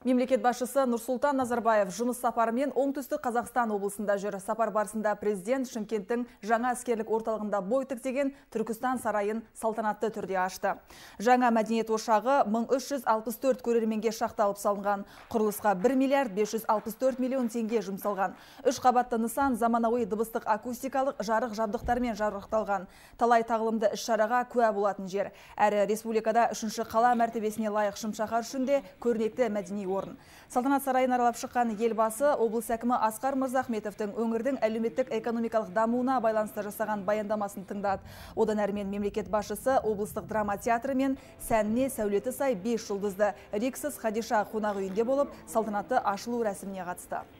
Мемлекет басшысы Нұрсултан Назарбаев жұмыс сапарымен оңтүстік Қазақстан облысында жүр. Сапар барысында президент Шымкенттің жаңа әскерлік орталығында бой тіктеген Түркістан сарайын салтанатты түрде ашты. Жаңа мәдениет ошағы 1364 көрерменге шақталып салынған. Құрылысқа 1 миллиард 564 миллион теңге жұмсалған. Үш қабатты нысан заманауи дыбыстық акустикалық жарық жабдықтармен жарықталған. Талай тағылымды іс-шараға куә болатын жер. Әрі республикада үшінші қала мәртебесіне лайық шымшаһар үшін де көрнекті мәдени орын салтанат сарайын аралап шыққан елбасы облыс әкімі асқар Мырзахметовтың өңірдің әлеуметтік экономикалық дамуына байланысты жасаған баяндамасын тыңдады одан әрмен мемлекет басшысы облыстық драма театры мен сәніне сәулеті сай бес жұлдызды риксіз хадиша қонақ үйінде болып салтанатты ашылу рәсіміне қатысты